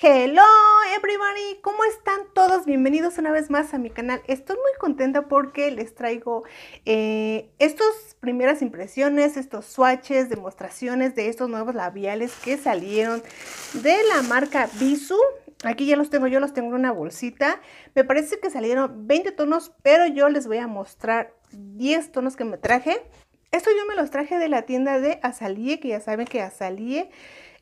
Hello everybody, ¿cómo están todos? Bienvenidos una vez más a mi canal. Estoy muy contenta porque les traigo eh, estas primeras impresiones, estos swatches, demostraciones de estos nuevos labiales que salieron de la marca Bisu. Aquí ya los tengo, yo los tengo en una bolsita. Me parece que salieron 20 tonos, pero yo les voy a mostrar 10 tonos que me traje. Esto yo me los traje de la tienda de Azalie, que ya saben que Azalie...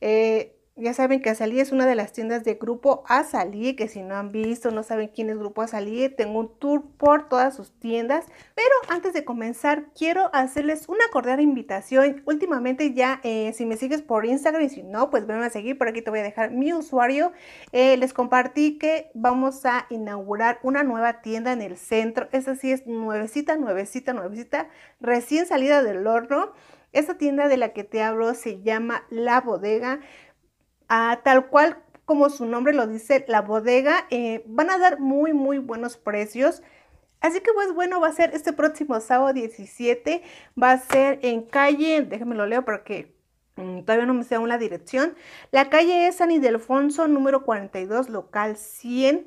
Eh, ya saben que Azalí es una de las tiendas de Grupo Azalí, que si no han visto, no saben quién es Grupo Azalí, tengo un tour por todas sus tiendas. Pero antes de comenzar, quiero hacerles una cordial invitación. Últimamente ya, eh, si me sigues por Instagram y si no, pues venme a seguir, por aquí te voy a dejar mi usuario. Eh, les compartí que vamos a inaugurar una nueva tienda en el centro. Esta sí es nuevecita, nuevecita, nuevecita, recién salida del horno. Esta tienda de la que te hablo se llama La Bodega tal cual como su nombre lo dice, la bodega, eh, van a dar muy, muy buenos precios. Así que pues bueno, va a ser este próximo sábado 17, va a ser en calle, déjenme lo leo porque mm, todavía no me sé aún la dirección. La calle es San Ildefonso, número 42, local 100.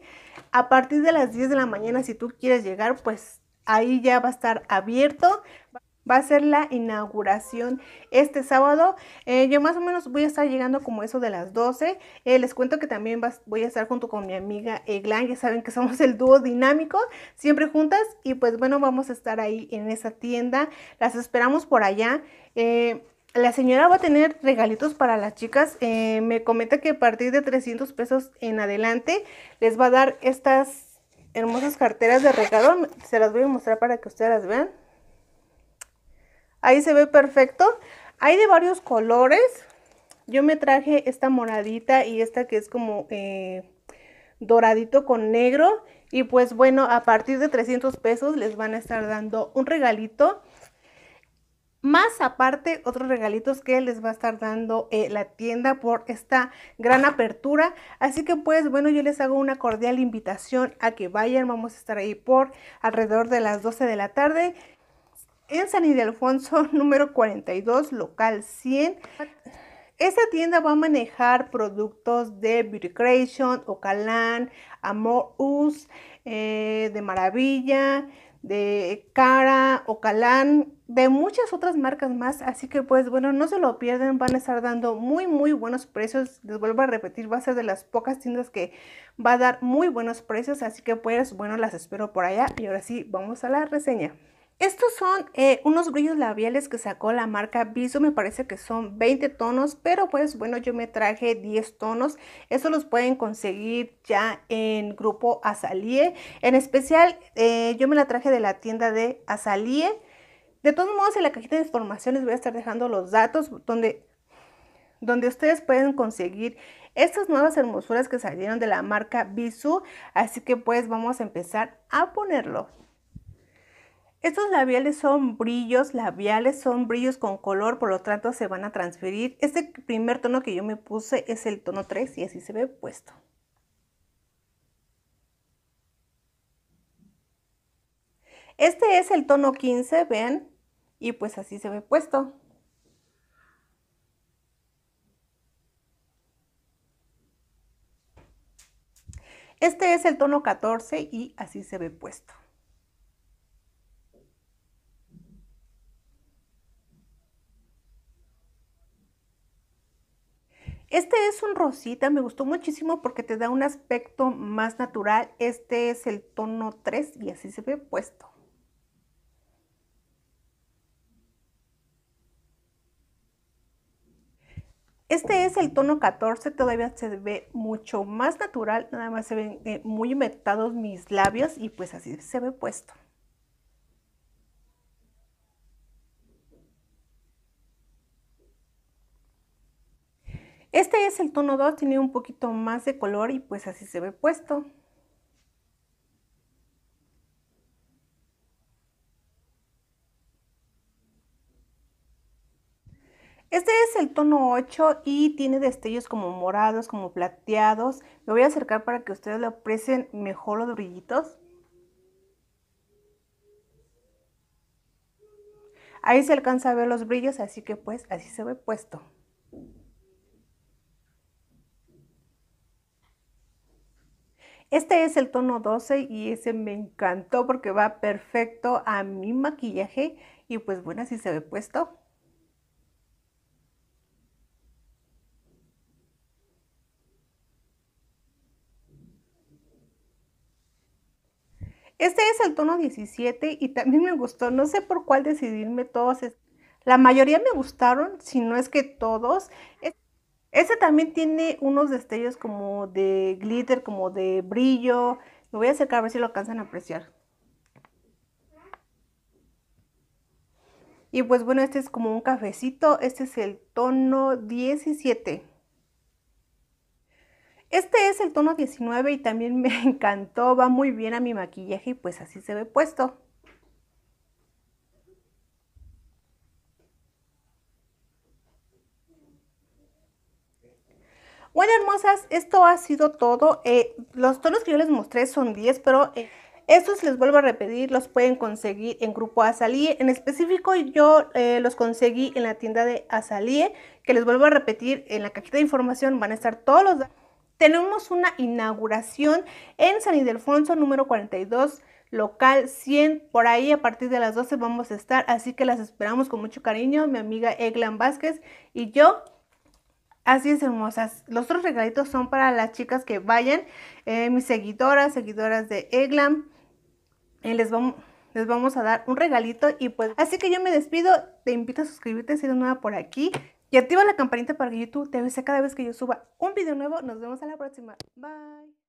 A partir de las 10 de la mañana, si tú quieres llegar, pues ahí ya va a estar abierto va a ser la inauguración este sábado. Eh, yo más o menos voy a estar llegando como eso de las 12. Eh, les cuento que también voy a estar junto con mi amiga Eglan. Ya saben que somos el dúo dinámico, siempre juntas. Y pues bueno, vamos a estar ahí en esa tienda. Las esperamos por allá. Eh, la señora va a tener regalitos para las chicas. me comenta que a partir de 300 pesos en adelante les va a dar estas hermosas carteras de regalo. Se las voy a mostrar para que ustedes las vean. Ahí se ve perfecto. Hay de varios colores. Yo me traje esta moradita y esta que es como eh, doradito con negro. Y pues bueno, a partir de 300 pesos les van a estar dando un regalito. Más aparte, otros regalitos que les va a estar dando eh, la tienda por esta gran apertura. Así que pues bueno, yo les hago una cordial invitación a que vayan. Vamos a estar ahí por alrededor de las 12 de la tarde en San Ildefonso número 42, local 100. Esta tienda va a manejar productos de Beauty Creation, Ocalan, Amor Us, eh, de Maravilla, de Cara, Ocalan de muchas otras marcas más. Así que pues bueno, no se lo pierden, van a estar dando muy muy buenos precios. Les vuelvo a repetir, va a ser de las pocas tiendas que va a dar muy buenos precios. Así que pues bueno, las espero por allá. Y ahora sí, vamos a la reseña. Estos son eh, unos brillos labiales que sacó la marca Bisu, me parece que son 20 tonos, pero pues bueno, yo me traje 10 tonos. eso los pueden conseguir ya en grupo Azalie. En especial, eh, yo me la traje de la tienda de Azalie. De todos modos, en la cajita de información les voy a estar dejando los datos donde, donde ustedes pueden conseguir estas nuevas hermosuras que salieron de la marca Bisu. Así que pues vamos a empezar a ponerlo. Estos labiales son brillos labiales, son brillos con color, por lo tanto se van a transferir. Este primer tono que yo me puse es el tono 3 y así se ve puesto. Este es el tono 15, ven y pues así se ve puesto. Este es el tono 14 y así se ve puesto. Este es un rosita, me gustó muchísimo porque te da un aspecto más natural. Este es el tono 3 y así se ve puesto. Este es el tono 14, todavía se ve mucho más natural, nada más se ven eh, muy metados mis labios y pues así se ve puesto. Este es el tono 2, tiene un poquito más de color y pues así se ve puesto. Este es el tono 8 y tiene destellos como morados, como plateados. Me voy a acercar para que ustedes lo aprecien mejor los brillitos. Ahí se alcanza a ver los brillos, así que pues así se ve puesto. Este es el tono 12 y ese me encantó porque va perfecto a mi maquillaje y pues bueno, así se ve puesto. Este es el tono 17 y también me gustó, no sé por cuál decidirme todos. La mayoría me gustaron, si no es que todos. Este también tiene unos destellos como de glitter, como de brillo. Me voy a acercar a ver si lo alcanzan a apreciar. Y pues bueno, este es como un cafecito. Este es el tono 17. Este es el tono 19 y también me encantó. Va muy bien a mi maquillaje y pues así se ve puesto. Bueno, hermosas, esto ha sido todo. Eh, los tonos que yo les mostré son 10, pero... Eh, estos les vuelvo a repetir, los pueden conseguir en Grupo Azalí, En específico yo eh, los conseguí en la tienda de Azalí, que les vuelvo a repetir, en la cajita de información van a estar todos los datos. Tenemos una inauguración en San Ildefonso número 42, local 100. Por ahí a partir de las 12 vamos a estar, así que las esperamos con mucho cariño, mi amiga Eglan Vázquez y yo. Así es, hermosas. Los otros regalitos son para las chicas que vayan, eh, mis seguidoras, seguidoras de Eglam. Eh, les, vamos, les vamos a dar un regalito y pues... Así que yo me despido, te invito a suscribirte si eres nueva por aquí y activa la campanita para que YouTube te avise cada vez que yo suba un video nuevo. Nos vemos a la próxima. Bye.